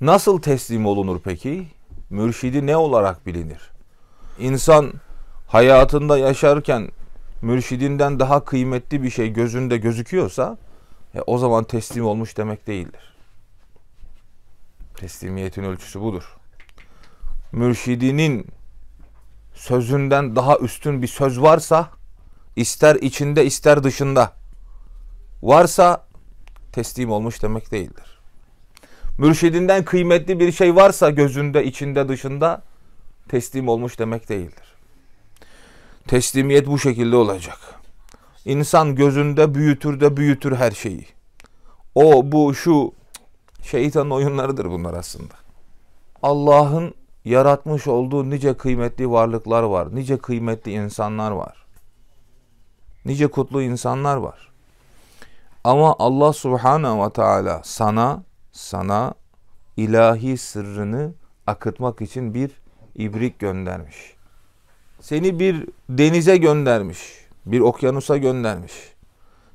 Nasıl teslim olunur peki? Mürşidi ne olarak bilinir? İnsan hayatında yaşarken mürşidinden daha kıymetli bir şey gözünde gözüküyorsa e, o zaman teslim olmuş demek değildir. Teslimiyetin ölçüsü budur. Mürşidinin sözünden daha üstün bir söz varsa ister içinde ister dışında varsa teslim olmuş demek değildir mürşidinden kıymetli bir şey varsa gözünde, içinde, dışında teslim olmuş demek değildir. Teslimiyet bu şekilde olacak. İnsan gözünde büyütür de büyütür her şeyi. O, bu, şu şeytanın oyunlarıdır bunlar aslında. Allah'ın yaratmış olduğu nice kıymetli varlıklar var. Nice kıymetli insanlar var. Nice kutlu insanlar var. Ama Allah Subhanahu ve Teala sana sana ilahi sırrını akıtmak için bir ibrik göndermiş. Seni bir denize göndermiş, bir okyanusa göndermiş.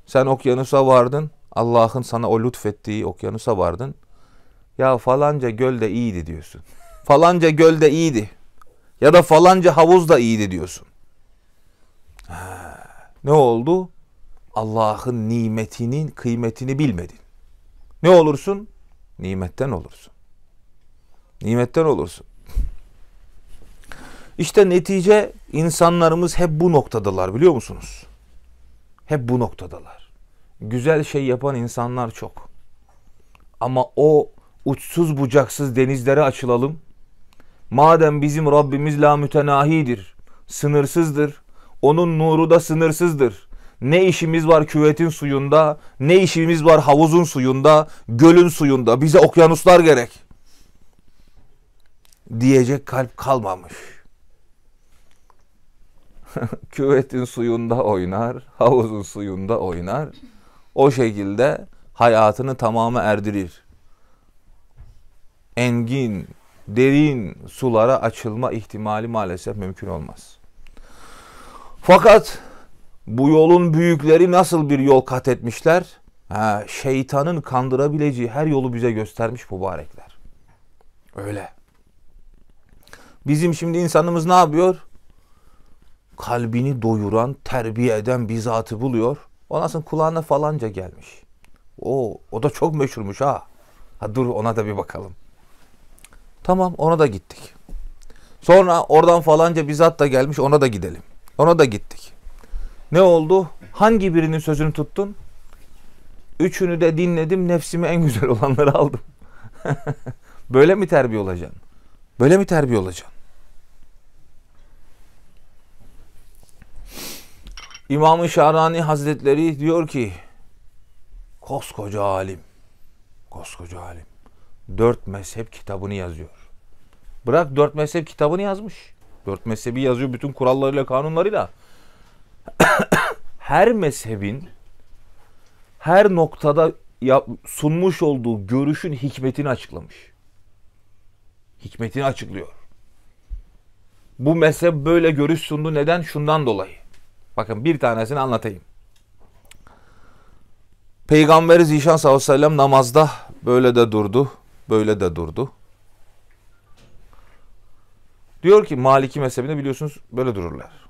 Sen okyanusa vardın, Allah'ın sana o lütfettiği okyanusa vardın. Ya falanca göl de iyiydi diyorsun. Falanca göl de iyiydi. Ya da falanca havuz da iyiydi diyorsun. Ne oldu? Allah'ın nimetinin kıymetini bilmedin. Ne olursun? Nimetten olursun. Nimetten olursun. İşte netice insanlarımız hep bu noktadalar biliyor musunuz? Hep bu noktadalar. Güzel şey yapan insanlar çok. Ama o uçsuz bucaksız denizlere açılalım. Madem bizim Rabbimiz la mütenahidir, sınırsızdır. Onun nuru da sınırsızdır. Ne işimiz var küvetin suyunda, ne işimiz var havuzun suyunda, gölün suyunda. Bize okyanuslar gerek. Diyecek kalp kalmamış. küvetin suyunda oynar, havuzun suyunda oynar. O şekilde hayatını tamamı erdirir. Engin, derin sulara açılma ihtimali maalesef mümkün olmaz. Fakat bu yolun büyükleri nasıl bir yol kat etmişler? Ha, şeytanın kandırabileceği her yolu bize göstermiş mübarekler. Öyle. Bizim şimdi insanımız ne yapıyor? Kalbini doyuran, terbiye eden bir zatı buluyor. O sonra kulağına falanca gelmiş. O, o da çok meşhurmuş ha. Ha dur ona da bir bakalım. Tamam ona da gittik. Sonra oradan falanca bir zat da gelmiş ona da gidelim. Ona da gittik. Ne oldu? Hangi birinin sözünü tuttun? Üçünü de dinledim, nefsime en güzel olanları aldım. Böyle mi terbiye olacaksın? Böyle mi terbiye olacaksın? İmam-ı Şahrani Hazretleri diyor ki, koskoca alim, koskoca alim, dört mezhep kitabını yazıyor. Bırak dört mezhep kitabını yazmış. Dört mezhebi yazıyor bütün kurallarıyla, kanunlarıyla. her mezhebin her noktada sunmuş olduğu görüşün hikmetini açıklamış. Hikmetini açıklıyor. Bu mezhep böyle görüş sundu. Neden? Şundan dolayı. Bakın bir tanesini anlatayım. Peygamberi Zişan sallallahu aleyhi ve sellem namazda böyle de durdu, böyle de durdu. Diyor ki Maliki mezhebinde biliyorsunuz böyle dururlar.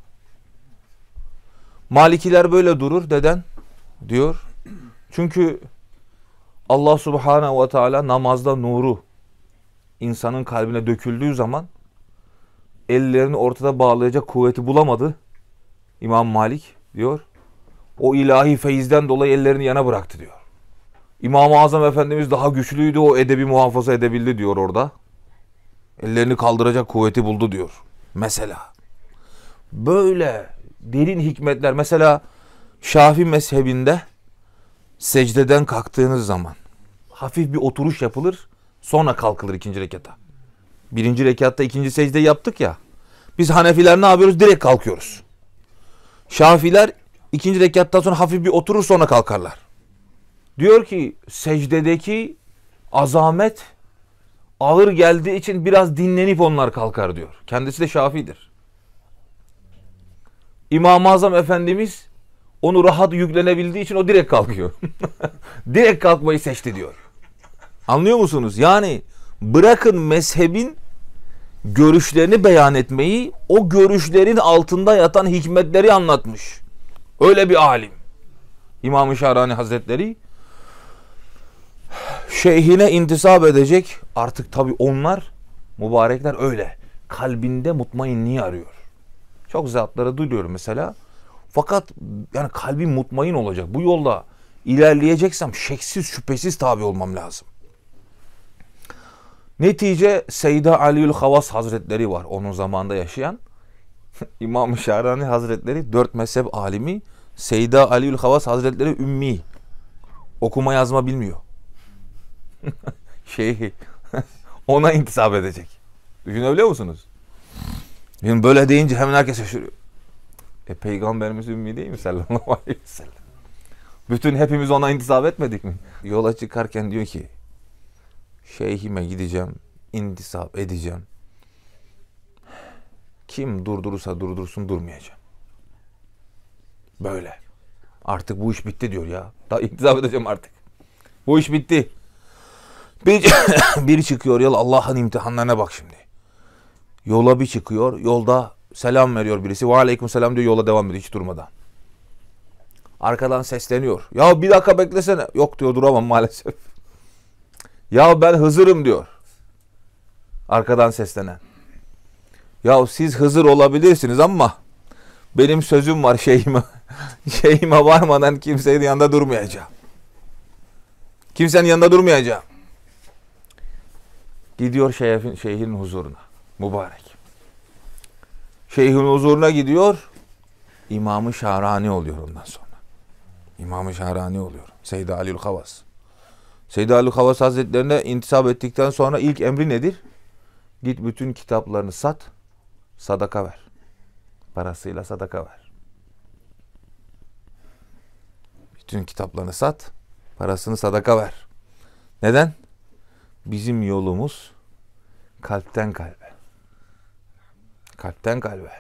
Malikiler böyle durur deden diyor. Çünkü Allah Subhanahu ve teala namazda nuru insanın kalbine döküldüğü zaman ellerini ortada bağlayacak kuvveti bulamadı. İmam Malik diyor. O ilahi feyizden dolayı ellerini yana bıraktı diyor. İmam-ı Azam Efendimiz daha güçlüydü o edebi muhafaza edebildi diyor orada. Ellerini kaldıracak kuvveti buldu diyor. Mesela. Böyle derin hikmetler. Mesela Şafi mezhebinde secdeden kalktığınız zaman hafif bir oturuş yapılır. Sonra kalkılır ikinci rekata. Birinci rekatta ikinci secde yaptık ya. Biz Hanefiler ne yapıyoruz? Direkt kalkıyoruz. Şafiler ikinci rekattan sonra hafif bir oturur sonra kalkarlar. Diyor ki secdedeki azamet ağır geldiği için biraz dinlenip onlar kalkar diyor. Kendisi de şafidir. İmam-ı Azam Efendimiz onu rahat yüklenebildiği için o direkt kalkıyor. direkt kalkmayı seçti diyor. Anlıyor musunuz? Yani bırakın mezhebin görüşlerini beyan etmeyi, o görüşlerin altında yatan hikmetleri anlatmış. Öyle bir alim. İmam-ı Şahrani Hazretleri şeyhine intisap edecek artık tabi onlar mübarekler öyle. Kalbinde mutmainliği arıyor. Çok zatlara duyuyorum mesela. Fakat yani kalbim mutmain olacak. Bu yolda ilerleyeceksem şeksiz şüphesiz tabi olmam lazım. Netice Seyda Aliül Havas Hazretleri var onun zamanında yaşayan. İmam-ı Şahrani Hazretleri dört mezhep alimi Seyda Aliül Havas Hazretleri ümmi. Okuma yazma bilmiyor. şey ona intisap edecek. Düşünebiliyor musunuz? Şimdi böyle deyince hemen herkes şaşırıyor. E peygamberimiz ümmi değil mi sallallahu aleyhi ve sellem? Bütün hepimiz ona intisap etmedik mi? Yola çıkarken diyor ki şeyhime gideceğim, intisap edeceğim. Kim durdurursa durdursun durmayacağım. Böyle. Artık bu iş bitti diyor ya. Daha intisap edeceğim artık. Bu iş bitti. Bir, bir çıkıyor yol Allah'ın imtihanlarına bak şimdi. Yola bir çıkıyor. Yolda selam veriyor birisi. Ve aleyküm selam diyor yola devam ediyor hiç durmadan. Arkadan sesleniyor. Ya bir dakika beklesene. Yok diyor duramam maalesef. Ya ben Hızır'ım diyor. Arkadan seslenen. Ya siz Hızır olabilirsiniz ama benim sözüm var şeyime. şeyime varmadan kimsenin yanında durmayacağım. Kimsenin yanında durmayacağım. Gidiyor şeyhin, şeyhin huzuruna mübarek. Şeyh'in huzuruna gidiyor. İmamı Şahrani oluyor ondan sonra. İmamı Şahrani oluyor. Seyyid Ali'l Havas. Seyyid Ali Havas Hazretlerine intisap ettikten sonra ilk emri nedir? Git bütün kitaplarını sat, sadaka ver. Parasıyla sadaka ver. Bütün kitaplarını sat, parasını sadaka ver. Neden? Bizim yolumuz kalpten kalbe. Kalpten kalbe.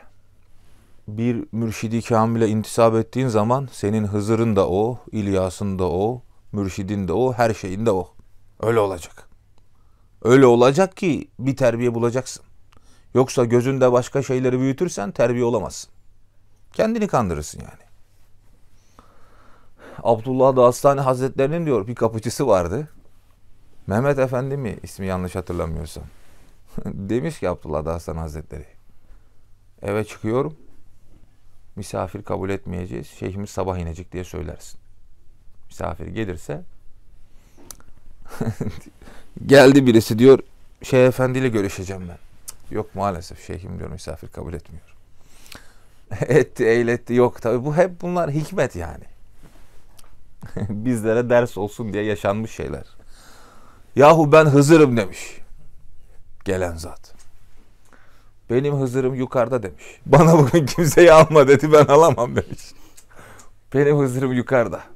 Bir mürşidi kamile intisap ettiğin zaman senin Hızır'ın da o, İlyas'ın da o, mürşidin de o, her şeyin de o. Öyle olacak. Öyle olacak ki bir terbiye bulacaksın. Yoksa gözünde başka şeyleri büyütürsen terbiye olamazsın. Kendini kandırırsın yani. Abdullah Dağıstani Hazretleri'nin diyor bir kapıcısı vardı. Mehmet Efendi mi ismi yanlış hatırlamıyorsam. Demiş ki Abdullah Dağıstan Hazretleri. Eve çıkıyorum. Misafir kabul etmeyeceğiz. Şeyhimiz sabah inecek diye söylersin. Misafir gelirse geldi birisi diyor Şeyh Efendi ile görüşeceğim ben. Yok maalesef şeyhim diyor misafir kabul etmiyor. Etti eyletti yok tabi bu hep bunlar hikmet yani. Bizlere ders olsun diye yaşanmış şeyler. Yahu ben Hızır'ım demiş. Gelen zat. Benim Hızır'ım yukarıda demiş. Bana bugün kimseyi alma dedi ben alamam demiş. Benim Hızır'ım yukarıda.